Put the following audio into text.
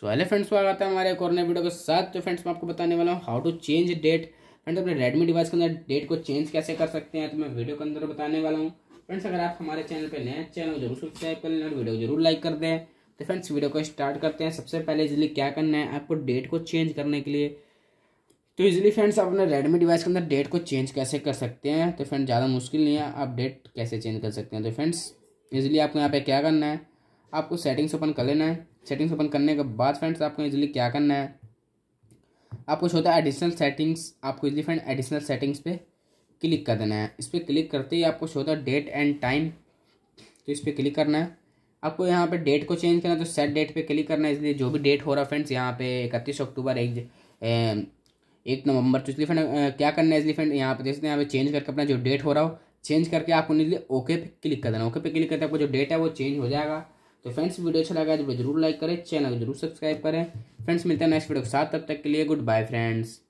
तो hello friends स्वागत है हमारे एक और नए वीडियो के साथ तो फ्रेंड्स मैं आपको बताने वाला हूँ how to change date friends अपने रेडमी डिवाइस के अंदर डेट को चेंज कैसे कर सकते हैं तो मैं वीडियो के अंदर बताने वाला हूँ फ्रेंड्स अगर आप हमारे चैनल पर नए चैनल जरूर सब्सक्राइब कर लें और वीडियो को जरूर लाइक कर दें तो फ्रेंड्स वीडियो को स्टार्ट करते हैं सबसे पहले इजिली क्या करना है आपको डेट को चेंज करने के लिए तो इजिली फ्रेंड्स आप अपने रेडमी डिवाइस के अंदर डेट को चेंज कैसे कर सकते हैं तो फ्रेंड ज़्यादा मुश्किल नहीं है आप डेट कैसे चेंज कर सकते हैं तो फ्रेंड्स इजिली आपको यहाँ पे क्या करना है आपको सेटिंग्स ओपन कर लेना है सेटिंग्स ओपन करने के बाद फ्रेंड्स आपको इजीली क्या करना है आपको छोटा एडिशनल सेटिंग्स आपको इजीली फ्रेंड एडिशनल सेटिंग्स पे क्लिक कर देना है इस पर क्लिक करते ही आपको छोटा डेट एंड टाइम तो इस पर क्लिक करना है आपको यहाँ पे डेट को चेंज करना है तो सेट डेट पे क्लिक करना है इसलिए जो भी डेट हो रहा है फ्रेंड्स यहाँ पे इकतीस अक्टूबर एक एक नवंबर तो इसलिए फ्रेंड क्या करना है इसलिए फ्रेंड यहाँ पे देखते हैं यहाँ पे चेंज करके अपना जो डेट हो रहा हो चेंज करके आपको इसलिए ओके पे क्लिक कर देना ओके पे क्लिक करते आपको जो डेट है वो चेंज हो जाएगा तो फ्रेंड्स वीडियो अच्छा लगा तो जरूर लाइक करें चैनल को जरूर सब्सक्राइब करें फ्रेंड्स मिलते हैं नेक्स्ट वीडियो के साथ तब तक के लिए गुड बाय फ्रेंड्स